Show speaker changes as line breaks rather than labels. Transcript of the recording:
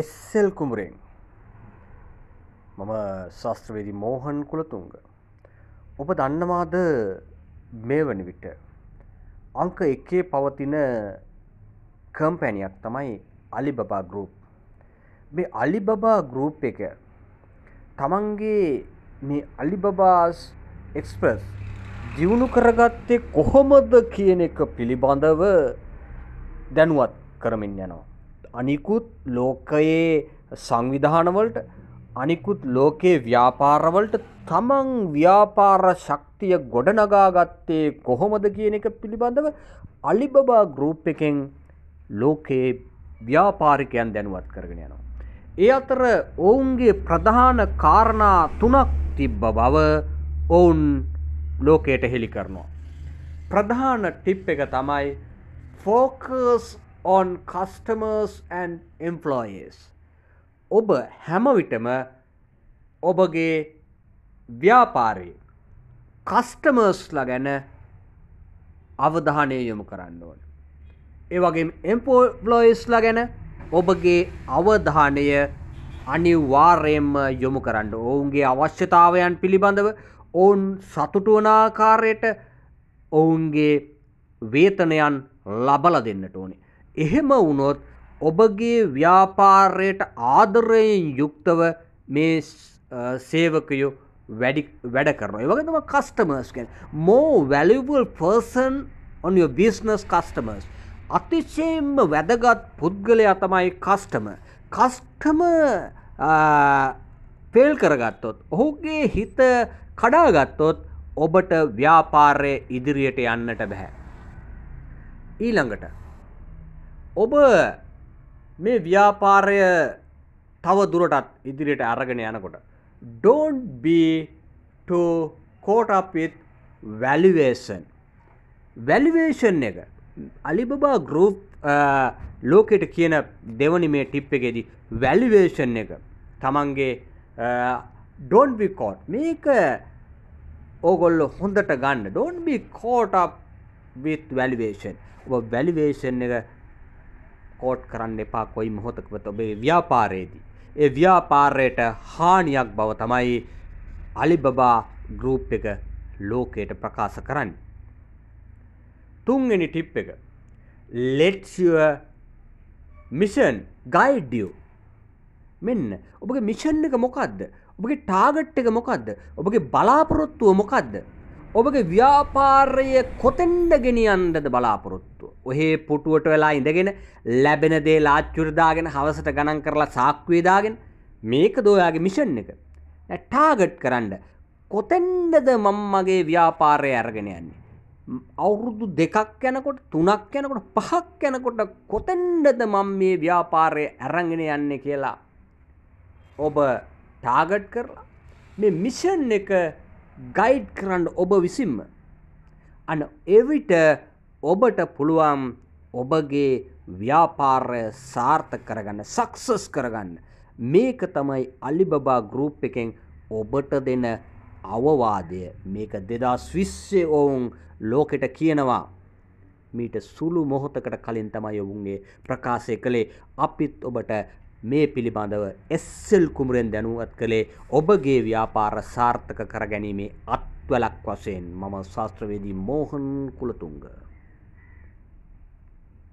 එස්සෙල් කුමරෙන් මම ශාස්ත්‍රවේදී මෝහන් කුලතුන්ග ඔබ දන්නවාද මේ වනි විට අංක එකේ පවතින කම්පැනයක් තමයි අලි බබා ගරුප් මේ අලි බබා ගරුප් එක තමන්ගේ මේ අලි බබාස් එක්ස්ප්‍රස් දියුණු කරගත්තේ කොහොමද කියන එක පිළිබඳව දැනුවත් කරමින් යනවා අනිකුත් ලෝකයේ සංවිධානවලට අනිකුත් ලෝකයේ ව්‍යාපාරවලට තමන් ව්‍යාපාර ශක්තිය ගොඩනගාගත්තේ කොහොමද කියන එක පිළිබඳව අලිබබා ගරුප් එකෙන් ලෝකයේ ව්‍යාපාරිකයන් දැනුවත් කරගෙන යනවා. ඒ අතර ඔවුන්ගේ ප්‍රධාන කාරණා තුනක් තිබ්බ බව ඔවුන් ලෝකයට හෙළි කරනවා. ප්‍රධාන ටිප් එක තමයි focus on customers and employees. ඔබ හැමවිටම ඔබගේ ව්‍යාපාරයේ කස්ටමර්ස්ලා ගැන අවධානය යොමු කරන්න ඕන. ඒවගේ එම්පෝලොයිස්ලා ගැන ඔබගේ අවධානය අනිවාර්යෙන්ම යොමු කරන්න ඔවුන්ගේ අවශ්‍යතාවයන් පිළිබඳව ඔවුන් සතුටුවනාකාරයට ඔවුන්ගේ වේතනයන් ලබල දෙන්නට ඕනේ. එහෙම වුණොත් ඔබගේ ව්‍යාපාරයට ආදරයෙන් යුක්තව මේ සේවකයෝ වැඩි වැඩ කරනවා ඒවගේම customers can more valuable person ඔය බිස්නස් කස්ටමර්ස් අතිශයෙන්ම වැදගත් පුද්ගලයා තමයි කස්ටම කස්ටම පෙල් කරගත්තොත් ඔහුගේ හිත කඩාගත්තොත් ඔබට ව්‍යාපාරය ඉදිරියට යන්නට බැහැ ඊළඟට ඔබ මේ ව්‍යාපාරය තව දුරටත් ඉදිරියට අරගෙන යනකොට. Don't be too caught up with valuation. වැලිවේෂන් එක අලිබබා ගරුප් ලෝකෙට කියන දෙවනි මේ ටිප් එකෙදී වැලිවේෂන් එක තමන්ගේ ඩොන් බිකෝට් මේක ඕගොල්ල හොඳට ගන්න don't be coat up with වැලිවේෂන් වැලිවේෂන් එක කෝට් කරන්න එපා කොයි මොහොතකවත් ඔබේ ව්‍යාපාරයේදී. ඒ ව්‍යාපාරයට හානියක් බව තමයි අලිබබා ගරුප් එක ලෝකයට ප්‍රකාශ කරන්න. තුන්වෙනි ටිප් එක ලෙට්ය මිෂන් ගයිඩිය මෙන්න ඔබගේ මිෂන් එක මොකක්ද ඔබගේ ටාගට් එක මොකක්ද ඔබගේ බලාපොරොත්තුව මොකක්ද ඔබගේ ව්‍යාපාරය කොතෙන්ඩ ගෙනියන්ඩද බලාපොරොත්තු ඔහේ පුටුවට වෙලා ඉඳගෙන ලැබෙන දේ ලාච්චුරදාගෙන හවසට ගණන් කරලා සාක්වේදාගෙන මේක දෝයාගේ මිෂන් එක ටාගට් කරන්න කොතෙන්ඩද මං මගේ ව්‍යාපාරය අරගෙන යන්නේ අවුරුදු දෙකක් යැනකොට තුනක් යැනකොට පහක් යැනකොට කොතෙන්ඩද මං මේ ව්‍යාපාරය ඇරගෙන යන්න කියලා ඔබ ටාගට් කරලා මේ මිෂන් එක ගයිඩ් කරන්න ඔබ විසින්ම අන එවිට ඔබට පුළුවන් ඔබගේ ව්‍යාපාරය සාර්ථ කරගන්න සක්සස් කරගන්න මේක තමයි අලිබබා ගරුප් එකෙන් ඔබට දෙන අවවාදය මේක දෙදා ස්විස්සේ ඔවුන් ලෝකෙට කියනවා මීට සුළු මොහොතකට කලින් තමයි ඔවුන්ගේ ප්‍රකාශය කළේ අපිත් ඔබට මේ පිළිබඳව එස්සල් කුමරෙන් දැනුවත් කළේ ඔබගේ ව්‍යාපාර සාර්ථක කරගැනීමේ අත්වලක් වසයෙන් මම ශාස්ත්‍රවේදී මෝහන් කුලතුන්ග